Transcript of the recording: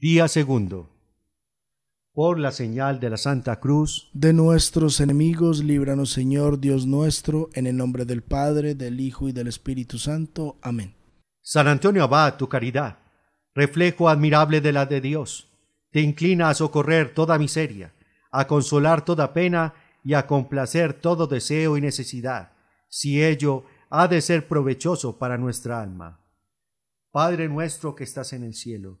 Día segundo. Por la señal de la Santa Cruz. De nuestros enemigos, líbranos Señor Dios nuestro, en el nombre del Padre, del Hijo y del Espíritu Santo. Amén. San Antonio Abad, tu caridad, reflejo admirable de la de Dios, te inclina a socorrer toda miseria, a consolar toda pena y a complacer todo deseo y necesidad, si ello ha de ser provechoso para nuestra alma. Padre nuestro que estás en el cielo,